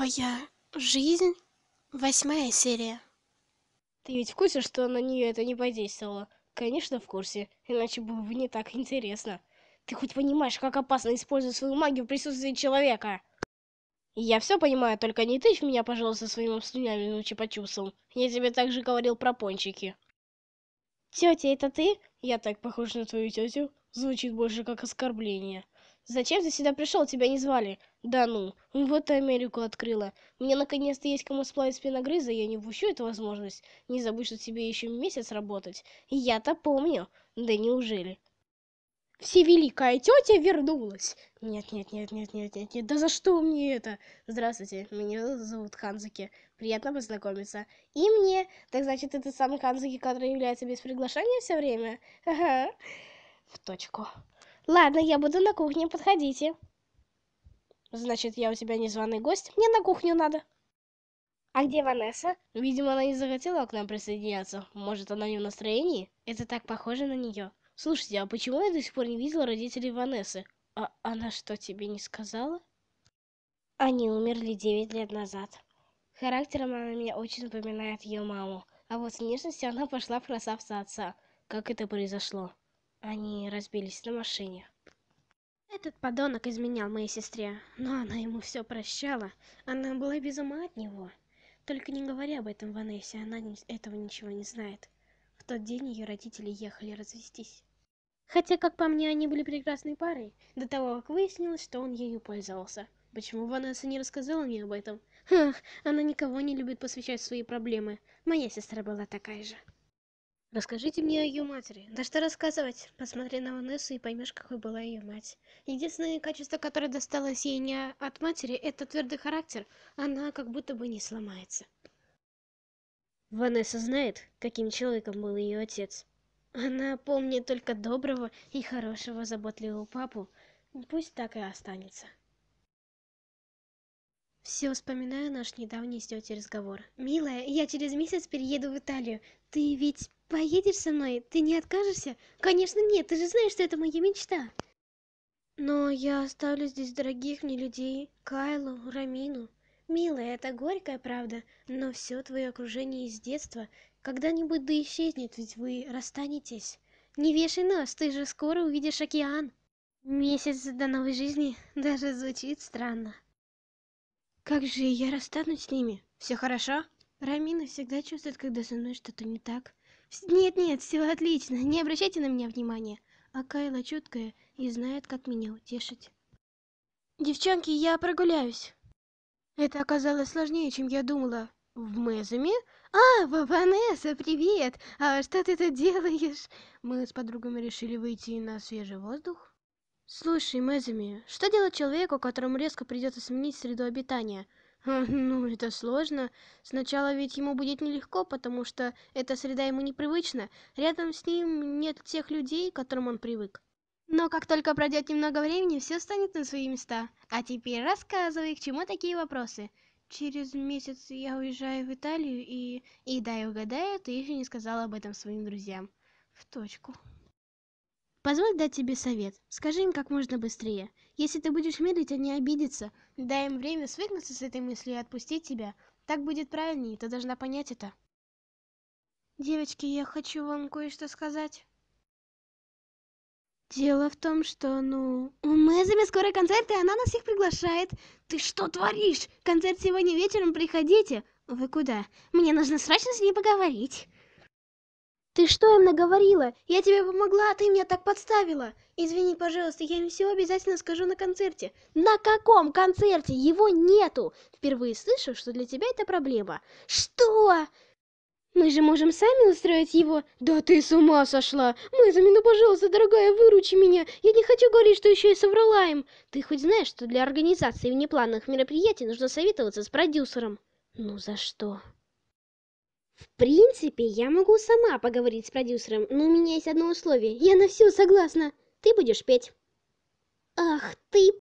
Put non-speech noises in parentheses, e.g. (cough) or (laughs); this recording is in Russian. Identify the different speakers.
Speaker 1: новая жизнь восьмая серия. Ты ведь в курсе, что на нее это не подействовало? Конечно, в курсе. Иначе было бы не так интересно. Ты хоть понимаешь, как опасно использовать свою магию в присутствии человека? Я все понимаю, только не ты в меня, пожалуйста, своим обслюнявленным чипачусом. Я тебе также говорил про пончики. Тетя, это ты? Я так похож на твою тетю. Звучит больше как оскорбление зачем ты сюда пришел тебя не звали да ну вот ты америку открыла мне наконец-то есть кому сплавить спиногрыза я не упущу эту возможность не забудь что тебе еще месяц работать я то помню да неужели Всевеликая тетя вернулась. Нет, нет, нет, нет, нет, нет, нет. Да за что мне это? Здравствуйте, меня зовут Ханзаки. Приятно познакомиться. И мне. Так значит, это самый Ханзаки, который является без приглашения все время? Ага. В точку. Ладно, я буду на кухне, подходите. Значит, я у тебя незваный гость? Мне на кухню надо. А где Ванесса? Видимо, она не захотела к нам присоединяться. Может, она не в настроении? Это так похоже на нее. Слушайте, а почему я до сих пор не видела родителей Ванессы? А она что, тебе не сказала? Они умерли девять лет назад. Характером она меня очень напоминает ее маму. А вот внешностью она пошла в красавца отца. Как это произошло? они разбились на машине. Этот подонок изменял моей сестре, но она ему все прощала. Она была без ума от него. Только не говоря об этом Ванессе, она этого ничего не знает. В тот день ее родители ехали развестись. Хотя, как по мне, они были прекрасной парой, до того, как выяснилось, что он ею пользовался. Почему Ванесса не рассказала мне об этом? Ах, она никого не любит посвящать свои проблемы. Моя сестра была такая же. Расскажите мне о ее матери. Да что рассказывать? Посмотри на Ванессу и поймешь, какой была ее мать. Единственное качество, которое досталось ей не от матери, это твердый характер. Она как будто бы не сломается. Ванесса знает, каким человеком был ее отец. Она помнит только доброго и хорошего, заботливого папу. Пусть так и останется все вспоминаю наш недавний с тётей разговор милая я через месяц перееду в италию ты ведь поедешь со мной ты не откажешься конечно нет ты же знаешь что это моя мечта но я оставлю здесь дорогих мне людей кайлу рамину милая это горькая правда но все твое окружение из детства когда нибудь да исчезнет ведь вы расстанетесь не вешай нос ты же скоро увидишь океан месяц до новой жизни (laughs) даже звучит странно как же я расстанусь с ними все хорошо рамина всегда чувствует когда со мной что-то не так нет нет все отлично не обращайте на меня внимания а кайла чуткая и знает как меня утешить девчонки я прогуляюсь это оказалось сложнее чем я думала в мезуме а ваванесса привет а что ты тут делаешь мы с подругами решили выйти на свежий воздух слушай Мэзами, что делать человеку которому резко придется сменить среду обитания ну это сложно сначала ведь ему будет нелегко потому что эта среда ему непривычна рядом с ним нет тех людей к которым он привык но как только пройдет немного времени все станет на свои места а теперь рассказывай к чему такие вопросы через месяц я уезжаю в италию и и дай угадаю ты еще не сказала об этом своим друзьям в точку позволь дать тебе совет скажи им как можно быстрее если ты будешь медлить они обидятся дай им время свыкнуться с этой мыслью и отпустить тебя так будет правильнее ты должна понять это девочки я хочу вам кое-что сказать Дело в том, что, ну... У Мэзами скоро концерт, и она нас всех приглашает. Ты что творишь? Концерт сегодня вечером, приходите. Вы куда? Мне нужно срочно с ней поговорить ты что им наговорила я тебе помогла а ты меня так подставила извини пожалуйста я им все обязательно скажу на концерте на каком концерте его нету впервые слышу что для тебя это проблема что мы же можем сами устроить его да ты с ума сошла мызами ну пожалуйста дорогая выручи меня я не хочу говорить что еще и соврала им ты хоть знаешь что для организации внеплановых мероприятий нужно советоваться с продюсером ну за что в принципе, я могу сама поговорить с продюсером, но у меня есть одно условие. Я на все согласна. Ты будешь петь. Ах ты